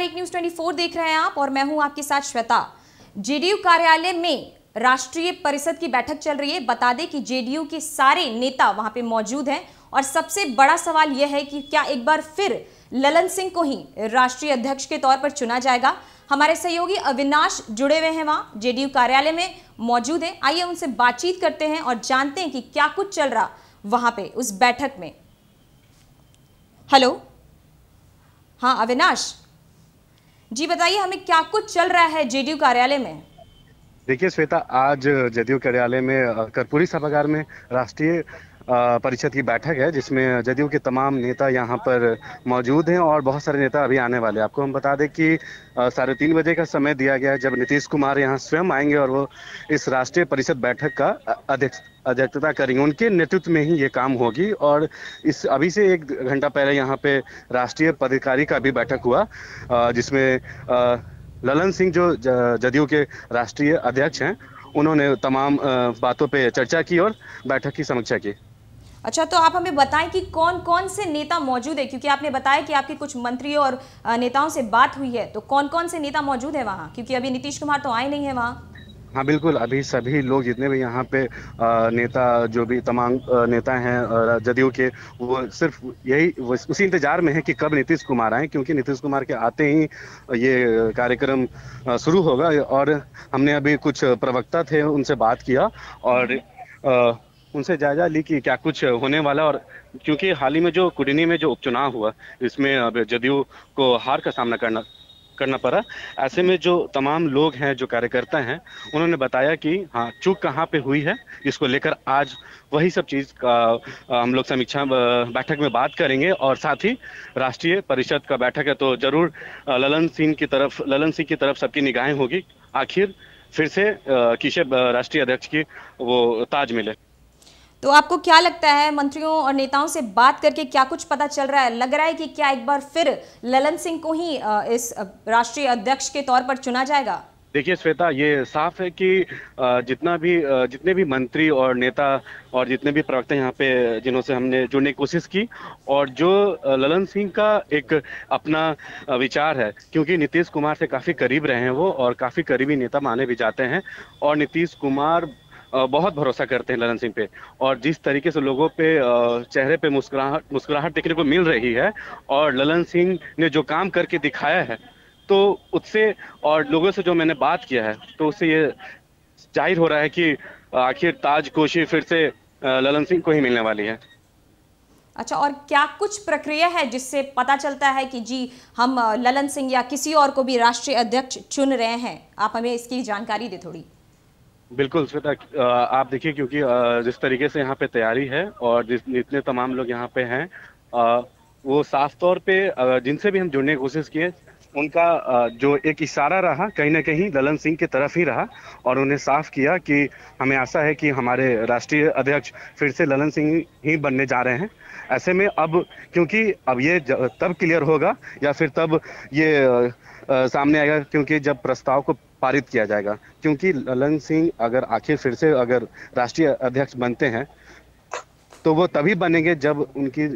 नमस्कार एक न्यूज 24 देख रहे हैं आप और मैं हूं आपके साथ श्वेता जेडीयू कार्यालय में राष्ट्रीय परिषद की बैठक चल रही है बता दें कि जेडीयू के सारे नेता वहां पे मौजूद हैं और सबसे बड़ा सवाल यह है कि क्या एक बार फिर ललन सिंह को ही राष्ट्रीय अध्यक्ष के तौर पर चुना जाएगा हमारे सहयोगी अविनाश जुड़े हुए हैं वहाँ जेडीयू कार्यालय में मौजूद है आइए उनसे बातचीत करते हैं और जानते हैं कि क्या कुछ चल रहा वहां पे उस बैठक में हेलो हाँ अविनाश जी बताइए हमें क्या कुछ चल रहा है जेडीयू कार्यालय में देखिए श्वेता आज जदयू कार्यालय में कर्पूरी सभागार में राष्ट्रीय परिषद की बैठक है जिसमें जदयू के तमाम नेता यहाँ पर मौजूद हैं और बहुत सारे नेता अभी आने वाले हैं आपको हम बता दें कि साढ़े तीन बजे का समय दिया गया है जब नीतीश कुमार यहाँ स्वयं आएंगे और वो इस राष्ट्रीय परिषद बैठक का अध्यक्ष अध्यक्षता करेंगे उनके नेतृत्व में ही ये काम होगी और इस अभी से एक घंटा पहले यहाँ पे राष्ट्रीय पदाधिकारी का भी बैठक हुआ जिसमें ललन सिंह जो जदयू के राष्ट्रीय अध्यक्ष हैं उन्होंने तमाम बातों पे चर्चा की और बैठक की समीक्षा की अच्छा तो आप हमें बताएं कि कौन कौन से नेता मौजूद है क्योंकि आपने बताया कि आपके कुछ मंत्रियों और नेताओं से बात हुई है तो कौन कौन से नेता मौजूद है वहाँ क्योंकि अभी नीतीश कुमार तो आए नहीं है वहाँ हाँ बिल्कुल अभी सभी लोग जितने भी यहाँ पे नेता जो भी तमाम नेता हैं जदयू के वो सिर्फ यही उसी इंतजार में है कि कब नीतीश कुमार आए क्योंकि नीतीश कुमार के आते ही ये कार्यक्रम शुरू होगा और हमने अभी कुछ प्रवक्ता थे उनसे बात किया और उनसे जायजा ली कि क्या कुछ होने वाला और क्योंकि हाल ही में जो कुडनी में जो उपचुनाव हुआ इसमें अब जदयू को हार का सामना करना करना पड़ा ऐसे में जो तमाम लोग हैं जो कार्यकर्ता हैं उन्होंने बताया कि हाँ चूक कहाँ पे हुई है इसको लेकर आज वही सब चीज़ का हम लोग समीक्षा बैठक में बात करेंगे और साथ ही राष्ट्रीय परिषद का बैठक है तो जरूर ललन सिंह की तरफ ललन सिंह की तरफ सबकी निगाहें होगी आखिर फिर से किसे राष्ट्रीय अध्यक्ष की वो ताज मिले तो आपको क्या लगता है मंत्रियों और नेताओं से बात करके क्या कुछ पता चल रहा है लग रहा है कि क्या एक बार फिर ललन सिंह को ही इस राष्ट्रीय अध्यक्ष के तौर पर चुना जाएगा देखिए श्वेता ये साफ है कि जितना भी जितने भी मंत्री और नेता और जितने भी प्रवक्ता यहाँ पे जिन्हों से हमने जुड़ने की कोशिश की और जो ललन सिंह का एक अपना विचार है क्योंकि नीतीश कुमार से काफ़ी करीब रहे हैं वो और काफ़ी करीबी नेता माने भी जाते हैं और नीतीश कुमार बहुत भरोसा करते हैं ललन सिंह पे और जिस तरीके से लोगों पे चेहरे पे मुस्कुराहट मुस्कुराहट देखने को मिल रही है और ललन सिंह ने जो काम करके दिखाया है तो उससे और लोगों से जो मैंने बात किया है तो उससे ये जाहिर हो रहा है कि आखिर ताज कोशी फिर से ललन सिंह को ही मिलने वाली है अच्छा और क्या कुछ प्रक्रिया है जिससे पता चलता है कि जी हम ललन सिंह या किसी और को भी राष्ट्रीय अध्यक्ष चुन रहे हैं आप हमें इसकी जानकारी दे थोड़ी बिल्कुल श्वेता आप देखिए क्योंकि जिस तरीके से यहाँ पे तैयारी है और जिस जितने तमाम लोग यहाँ पे हैं वो साफ तौर पे जिनसे भी हम जुड़ने की कोशिश किए उनका जो एक इशारा रहा कहीं ना कहीं ललन सिंह की तरफ ही रहा और उन्हें साफ किया कि हमें आशा है कि हमारे राष्ट्रीय अध्यक्ष फिर से ललन सिंह ही बनने जा रहे हैं ऐसे में अब क्योंकि अब ये तब क्लियर होगा या फिर तब ये आ, सामने आएगा क्योंकि जब प्रस्ताव को पारित किया जाएगा क्योंकि ललन सिंह अगर आखिर फिर से अगर राष्ट्रीय अध्यक्ष बनते हैं तो वो तभी बनेंगे जब उनकी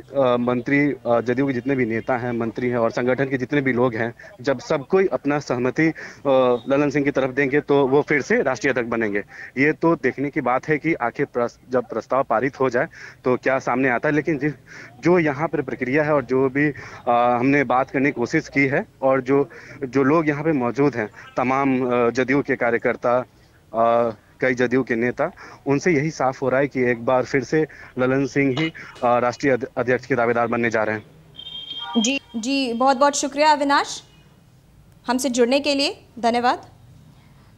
मंत्री जदयू के जितने भी नेता हैं मंत्री हैं और संगठन के जितने भी लोग हैं जब सब कोई अपना सहमति ललन सिंह की तरफ देंगे तो वो फिर से राष्ट्रीय अध्यक्ष बनेंगे ये तो देखने की बात है कि आखिर प्रस, जब प्रस्ताव पारित हो जाए तो क्या सामने आता है लेकिन जो यहाँ पर प्रक्रिया है और जो भी आ, हमने बात करने की कोशिश की है और जो जो लोग यहाँ पर मौजूद हैं तमाम जदयू के कार्यकर्ता कई जदयू के नेता उनसे यही साफ हो रहा है कि एक बार फिर से ललन सिंह ही राष्ट्रीय अध्यक्ष के दावेदार बनने जा रहे हैं जी जी बहुत बहुत शुक्रिया अविनाश हमसे जुड़ने के लिए धन्यवाद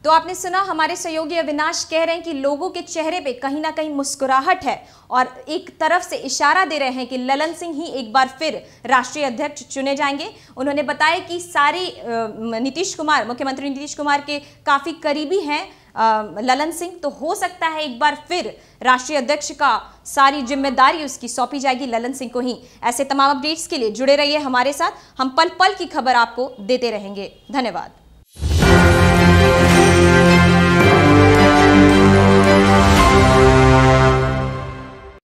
तो आपने सुना हमारे सहयोगी अविनाश कह रहे हैं कि लोगों के चेहरे पे कहीं ना कहीं मुस्कुराहट है और एक तरफ से इशारा दे रहे हैं कि ललन सिंह ही एक बार फिर राष्ट्रीय अध्यक्ष चुने जाएंगे उन्होंने बताया कि सारे नीतीश कुमार मुख्यमंत्री नीतीश कुमार के काफ़ी करीबी हैं ललन सिंह तो हो सकता है एक बार फिर राष्ट्रीय अध्यक्ष का सारी जिम्मेदारी उसकी सौंपी जाएगी ललन सिंह को ही ऐसे तमाम अपडेट्स के लिए जुड़े रहिए हमारे साथ हम पल पल की खबर आपको देते रहेंगे धन्यवाद